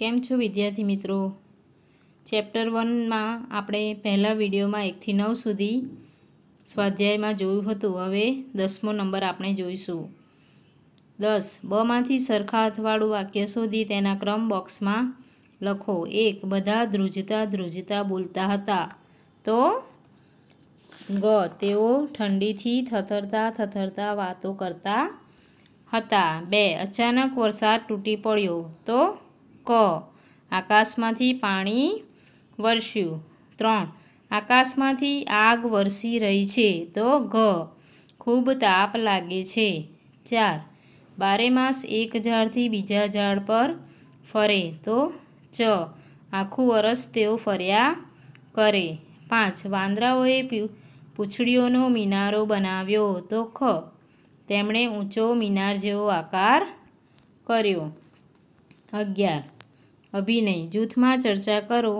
કેમ છો વિદ્યાર્થી મિત્રો ચેપ્ટર વનમાં આપણે પહેલા વિડીયોમાં એકથી નવ સુધી સ્વાધ્યાયમાં જોયું હતું હવે દસમો નંબર આપણે જોઈશું દસ બમાંથી સરખા અર્થવાળું વાક્ય શોધી તેના ક્રમ બોક્સમાં લખો એક બધા ધ્રુજતા ધ્રુજતા બોલતા હતા તો ગ તેઓ ઠંડીથી થથરતા થથરતા વાતો કરતા હતા બે અચાનક વરસાદ તૂટી પડ્યો તો ક આકાશમાંથી પાણી વરસ્યું ત્રણ આકાશમાંથી આગ વરસી રહી છે તો ઘ ખૂબ તાપ લાગે છે ચાર બારેમાસ એક ઝાડથી બીજા ઝાડ પર ફરે તો ચ આખું વરસ તેઓ ફર્યા કરે પાંચ વાંદરાઓએ પૂંછડીઓનો મિનારો બનાવ્યો તો ખ તેમણે ઊંચો મિનાર જેવો આકાર કર્યો અગિયાર અભિનય જૂથમાં ચર્ચા કરો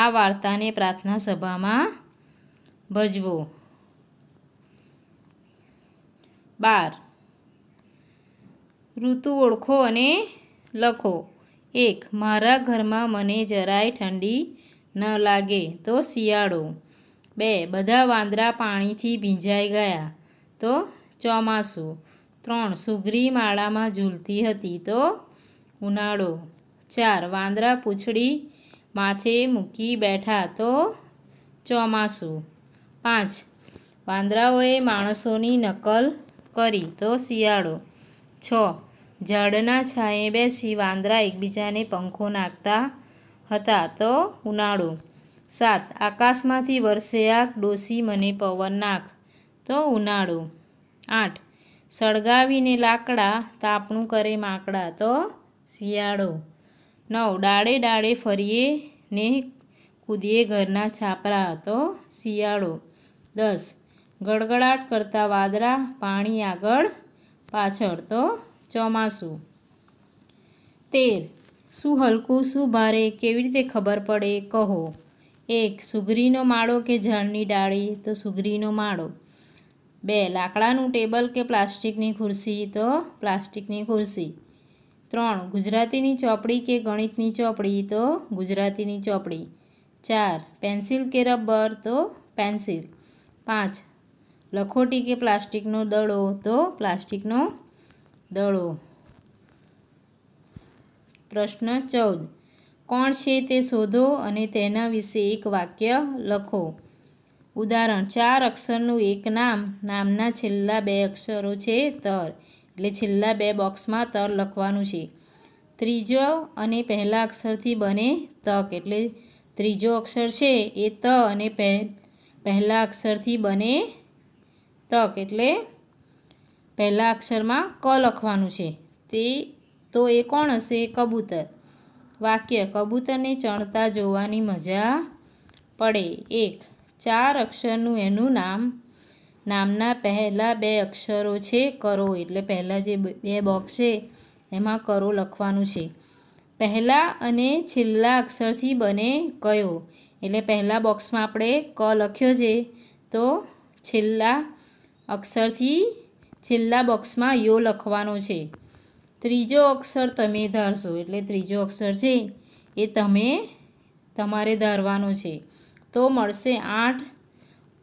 આ વાર્તાને પ્રાર્થના સભામાં ભજવો બાર ઋતુ ઓળખો અને લખો એક મારા ઘરમાં મને જરાય ઠંડી ન લાગે તો શિયાળો બે બધા વાંદરા પાણીથી ભીંજાઈ ગયા તો ચોમાસું ત્રણ સુગરી માળામાં ઝૂલતી હતી તો ઉનાળો ચાર વાંદરા પૂંછડી માથે મૂકી બેઠા તો ચોમાસું પાંચ વાંદરાઓએ માણસોની નકલ કરી તો શિયાળો છ ઝાડના છાંયે બેસી વાંદરા એકબીજાને પંખો નાખતા હતા તો ઉનાળો સાત આકાશમાંથી વરસે આગ ડોસી મને પવન નાખ તો ઉનાળો આઠ સળગાવીને લાકડા તાપણું કરે માકડા તો શિયાળો નવ ડાળે ડાળે ફરીએ ને કૂદીએ ઘરના છાપરા તો શિયાળો દસ ગડગડાટ કરતા વાદળા પાણી આગળ પાછળ તો ચોમાસું તેર શું હલકું શું ભારે કેવી રીતે ખબર પડે કહો એક સુગરીનો માળો કે ઝાડની ડાળી તો સુગરીનો માળો બે લાકડાનું ટેબલ કે પ્લાસ્ટિકની ખુરશી તો પ્લાસ્ટિકની ખુરશી ત્રણ ગુજરાતીની ચોપડી કે ગણિતની ચોપડી તો ગુજરાતીની ચોપડી ચાર પેન્સિલ કે રબર તો પેન્સિલ પાંચ લખોટી કે પ્લાસ્ટિકનો દડો તો પ્લાસ્ટિકનો દડો પ્રશ્ન ચૌદ કોણ છે તે શોધો અને તેના વિશે એક વાક્ય લખો ઉદાહરણ ચાર અક્ષરનું એક નામ નામના છેલ્લા બે અક્ષરો છે તર એટલે છેલ્લા બે બોક્સમાં તર લખવાનું છે ત્રીજો અને પહેલા અક્ષરથી બને તક એટલે ત્રીજો અક્ષર છે એ ત અને પહેલા અક્ષરથી બને તક એટલે પહેલા અક્ષરમાં ક લખવાનું છે તે તો એ કોણ હશે કબૂતર વાક્ય કબૂતરને ચણતા જોવાની મજા પડે એક ચાર અક્ષરનું એનું નામ નામના પહેલાં બે અક્ષરો છે કરો એટલે પહેલાં જે બે બોક્સ છે એમાં કરો લખવાનું છે પહેલાં અને છેલ્લા અક્ષરથી બને કયો એટલે પહેલાં બોક્સમાં આપણે ક લખ્યો છે તો છેલ્લા અક્ષરથી છેલ્લા બોક્સમાં યો લખવાનો છે ત્રીજો અક્ષર તમે ધારશો એટલે ત્રીજો અક્ષર છે એ તમે તમારે ધારવાનો છે તો મળશે આઠ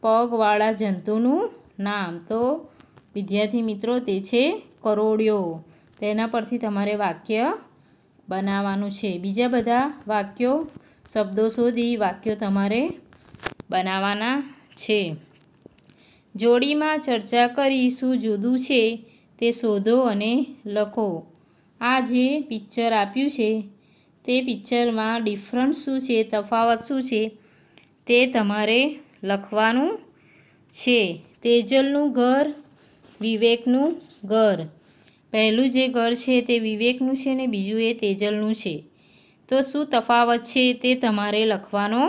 પગવાળા જંતુનું નામ તો વિદ્યાર્થી મિત્રો તે છે કરોડિયો તેના પરથી તમારે વાક્ય બનાવવાનું છે બીજા બધા વાક્યો શબ્દો શોધી વાક્યો તમારે બનાવવાના છે જોડીમાં ચર્ચા કરી શું જુદું છે તે શોધો અને લખો આ જે પિક્ચર આપ્યું છે તે પિક્ચરમાં ડિફરન્સ શું છે તફાવત શું છે તે તમારે લખવાનું છે તેજલનું ઘર વિવેકનું ઘર પહેલું જે ઘર છે તે વિવેકનું છે ને બીજું એ તેજલનું છે તો શું તફાવત છે તે તમારે લખવાનો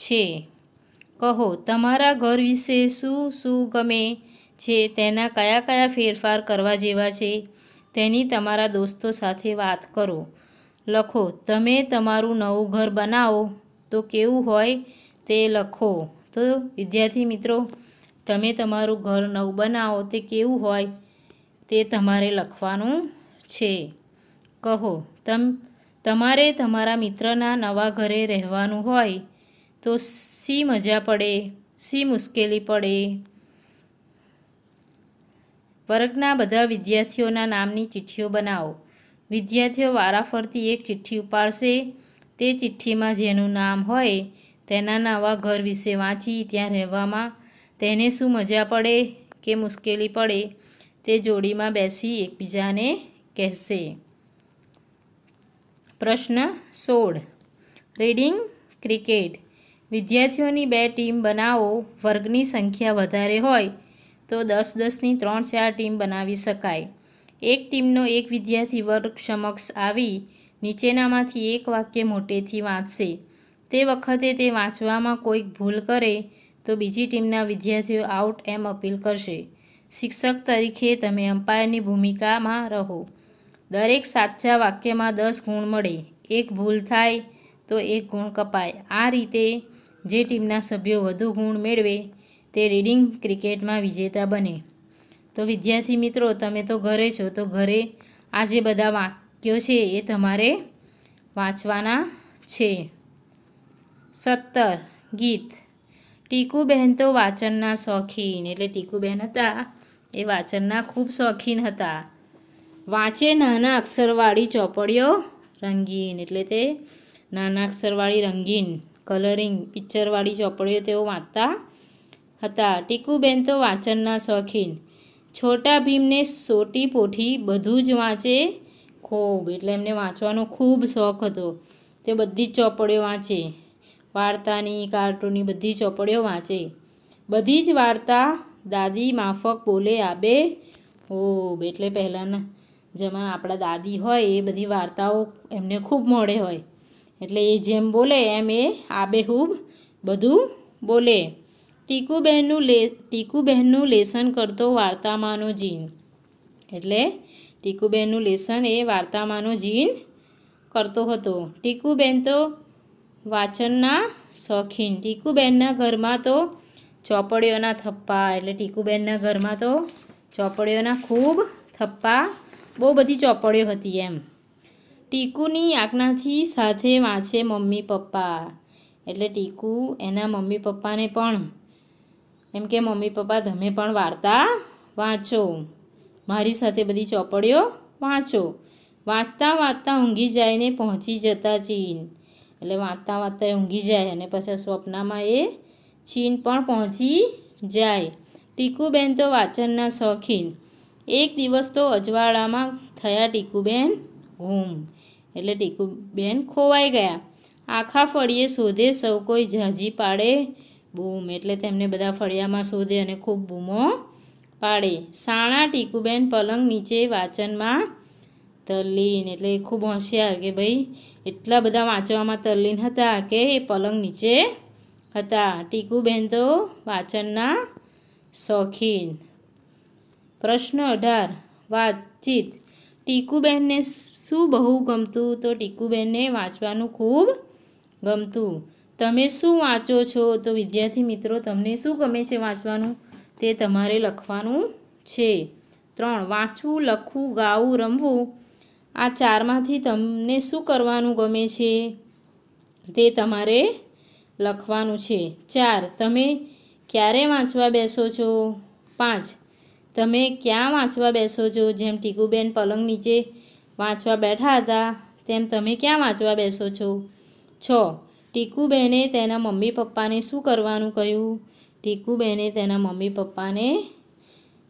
છે કહો તમારા ઘર વિશે શું શું ગમે છે તેના કયા કયા ફેરફાર કરવા જેવા છે તેની તમારા દોસ્તો સાથે વાત કરો લખો તમે તમારું નવું ઘર બનાવો તો કેવું હોય તે લખો તો વિદ્યાર્થી મિત્રો તમે તમારું ઘર નવું બનાવો તે કેવું હોય તે તમારે લખવાનું છે કહો તમ તમારે તમારા મિત્રના નવા ઘરે રહેવાનું હોય તો સી મજા પડે સી મુશ્કેલી પડે વર્ગના બધા વિદ્યાર્થીઓના નામની ચિઠ્ઠીઓ બનાવો વિદ્યાર્થીઓ વારાફરતી એક ચિઠ્ઠી ઉપાડશે તે ચિઠ્ઠીમાં જેનું નામ હોય તેના નવા ઘર વિશે વાંચી ત્યાં રહેવામાં તેને શું મજા પડે કે મુશ્કેલી પડે તે જોડીમાં બેસી એકબીજાને કહેશે પ્રશ્ન સોળ રીડિંગ ક્રિકેટ વિદ્યાર્થીઓની બે ટીમ બનાવો વર્ગની સંખ્યા વધારે હોય તો દસ દસની ત્રણ ચાર ટીમ બનાવી શકાય એક ટીમનો એક વિદ્યાર્થી વર્ગ સમક્ષ આવી નીચેનામાંથી એક વાક્ય મોટેથી વાંચશે તે વખતે તે વાંચવામાં કોઈક ભૂલ કરે તો બીજી ટીમના વિદ્યાર્થીઓ આઉટ એમ અપીલ કરશે શિક્ષક તરીકે તમે અમ્પાયરની ભૂમિકામાં રહો દરેક સાચા વાક્યમાં દસ ગુણ મળે એક ભૂલ થાય તો એક ગુણ કપાય આ રીતે જે ટીમના સભ્યો વધુ ગુણ મેળવે તે રીડિંગ ક્રિકેટમાં વિજેતા બને તો વિદ્યાર્થી મિત્રો તમે તો ઘરે છો તો ઘરે આ જે બધા વાક્યો છે એ તમારે વાંચવાના છે સત્તર ગીત ટીકુબહેન તો વાંચનના શોખીન એટલે ટીકુબહેન હતા એ વાંચનના ખૂબ શોખીન હતા વાંચે નાના અક્ષરવાળી ચોપડીઓ રંગીન એટલે તે નાના અક્ષરવાળી રંગીન કલરિંગ પિક્ચરવાળી ચોપડીઓ તેઓ વાંચતા હતા ટીકુબહેન તો વાંચનના શોખીન છોટા ભીમને સોટી પોઠી બધું જ વાંચે ખૂબ એટલે એમને વાંચવાનો ખૂબ શોખ હતો તે બધી જ ચોપડીઓ વાંચે વાર્તાની કાર્ટૂનની બધી ચોપડીઓ વાંચે બધી જ વાર્તા દાદી માફક બોલે આબે ઓબ એટલે પહેલાંના જેમાં આપણા દાદી હોય એ બધી વાર્તાઓ એમને ખૂબ મળે હોય એટલે એ જેમ બોલે એમ એ આબેહૂબ બધું બોલે ટીકુબહેનનું લે ટીકુબહેનનું લેસન કરતો વાર્તામાંનો જીન એટલે ટીકુબહેનનું લેસન એ વાર્તામાંનો જીન કરતો હતો ટીકુબહેન તો વાંચનના શોખીન ટીકુબેનના ઘરમાં તો ચોપડીઓના થપ્પા એટલે ટીકુબેનના ઘરમાં તો ચોપડીઓના ખૂબ થપ્પા બહુ બધી ચોપડીઓ હતી એમ ટીકુની આજ્ઞાથી સાથે વાંચે મમ્મી પપ્પા એટલે ટીકુ એના મમ્મી પપ્પાને પણ એમ કે મમ્મી પપ્પા તમે પણ વાર્તા વાંચો મારી સાથે બધી ચોપડીઓ વાંચો વાંચતા વાંચતા ઊંઘી જઈને પહોંચી જતા ચીન એટલે વાંચતા વાંચતા ઊંઘી જાય અને પછી સ્વપ્નમાં એ ચીન પણ પહોંચી જાય ટીકુબેન તો વાંચનના શોખીન એક દિવસ તો અજવાળામાં થયા ટીકુબેન ઘૂમ એટલે ટીકુબેન ખોવાઈ ગયા આખા ફળીએ શોધે સૌ કોઈ ઝાંઝી પાડે બૂમ એટલે તેમને બધા ફળિયામાં શોધે અને ખૂબ બૂમો પાડે સાણા ટીકુબેન પલંગ નીચે વાંચનમાં તરલીન એટલે ખૂબ હોશિયાર કે ભાઈ એટલા બધા વાંચવામાં તરલીન હતા કે એ પલંગ નીચે હતા ટીકુબેન તો વાંચનના શોખીન પ્રશ્ન અઢાર વાતચીત ટીકુબેનને શું બહુ ગમતું તો ટીકુબેનને વાંચવાનું ખૂબ ગમતું તમે શું વાંચો છો તો વિદ્યાર્થી મિત્રો તમને શું ગમે છે વાંચવાનું તે તમારે લખવાનું છે ત્રણ વાંચવું લખવું ગાવું રમવું આ ચારમાંથી તમને શું કરવાનું ગમે છે તે તમારે લખવાનું છે ચાર તમે ક્યારે વાંચવા બેસો છો પાંચ તમે ક્યાં વાંચવા બેસો છો જેમ ટીકુબેન પલંગ નીચે વાંચવા બેઠા હતા તેમ તમે ક્યાં વાંચવા બેસો છો છ ટીકુબેને તેના મમ્મી પપ્પાને શું કરવાનું કહ્યું ટીકુબેને તેના મમ્મી પપ્પાને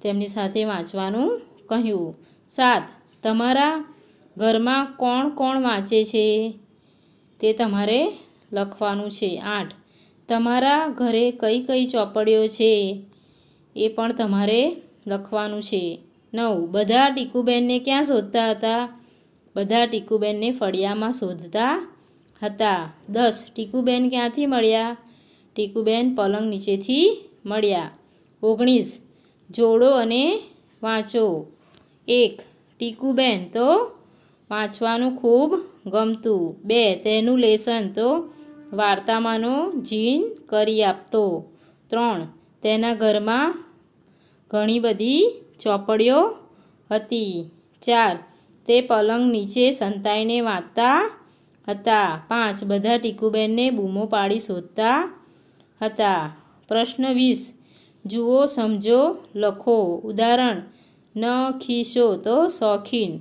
તેમની સાથે વાંચવાનું કહ્યું સાત તમારા ઘરમાં કોણ કોણ વાંચે છે તે તમારે લખવાનું છે આઠ તમારા ઘરે કઈ કઈ ચોપડીઓ છે એ પણ તમારે લખવાનું છે નવ બધા ટીકુબેનને ક્યાં શોધતા હતા બધા ટીકુબેનને ફળિયામાં શોધતા હતા દસ ટીકુબેન ક્યાંથી મળ્યા ટીકુબેન પલંગ નીચેથી મળ્યા ઓગણીસ જોડો અને વાંચો એક ટીકુબેન તો વાંચવાનું ખૂબ ગમતું બે તેનું લેસન તો વાર્તામાંનો જીન કરી આપતો ત્રણ તેના ઘરમાં ઘણી બધી ચોપડીઓ હતી ચાર તે પલંગ નીચે સંતાઈને વાંચતા હતા પાંચ બધા ટીકુબેનને બૂમો પાડી શોધતા હતા પ્રશ્ન વીસ જુઓ સમજો લખો ઉદાહરણ ન ખીશો તો શોખીન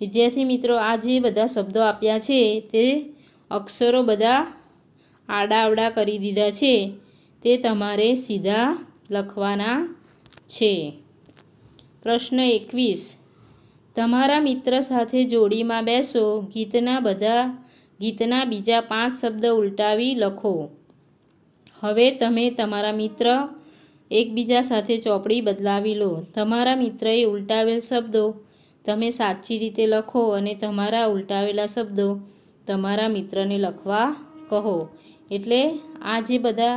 વિદ્યાર્થી મિત્રો આ જે બધા શબ્દો આપ્યા છે તે અક્ષરો બધા આડા કરી દીધા છે તે તમારે સીધા લખવાના છે પ્રશ્ન એકવીસ તમારા મિત્ર સાથે જોડીમાં બેસો ગીતના બધા ગીતના બીજા પાંચ શબ્દ ઉલટાવી લખો હવે તમે તમારા મિત્ર એકબીજા સાથે ચોપડી બદલાવી લો તમારા મિત્રએ ઉલટાવેલ શબ્દો તમે સાચી રીતે લખો અને તમારા ઉલટાવેલા શબ્દો તમારા મિત્રને લખવા કહો એટલે આ જે બધા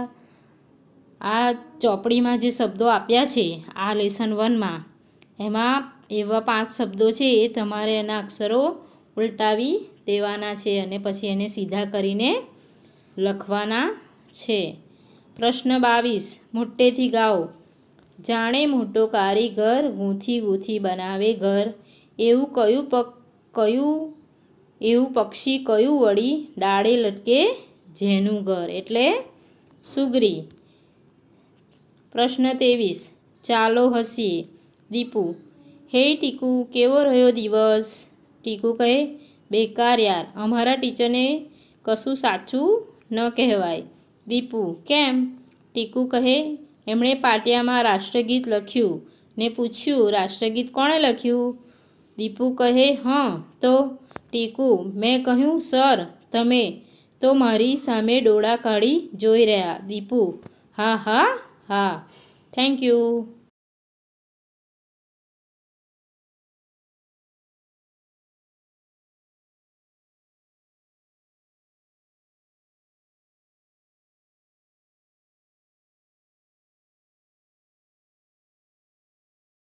આ ચોપડીમાં જે શબ્દો આપ્યા છે આ લેસન વનમાં એમાં એવા પાંચ શબ્દો છે એ તમારે એના અક્ષરો ઉલટાવી દેવાના છે અને પછી એને સીધા કરીને લખવાના છે પ્રશ્ન બાવીસ મોટેથી ગાઓ જાણે મોટો કારીગર ગૂંથી ગૂંથી બનાવે ઘર એવું કયું પક કયું એવું પક્ષી કયું વળી ડાળે લટકે જેનું ઘર એટલે સુગરી પ્રશ્ન ત્રેવીસ ચાલો હસીએ દીપુ હે ટીકુ કેવો રહ્યો દિવસ ટીકુ કહે બેકાર યાર અમારા ટીચરને કશું સાચું ન કહેવાય દીપુ કેમ ટીકુ કહે એમણે પાટિયામાં રાષ્ટ્રગીત લખ્યું ને પૂછ્યું રાષ્ટ્રગીત કોણે લખ્યું દીપુ કહે હા તો ટીકુ મેં કહ્યું સર તમે તો મારી સામે ડોળા કાઢી જોઈ રહ્યા દીપુ હા હા હા થેન્ક યુ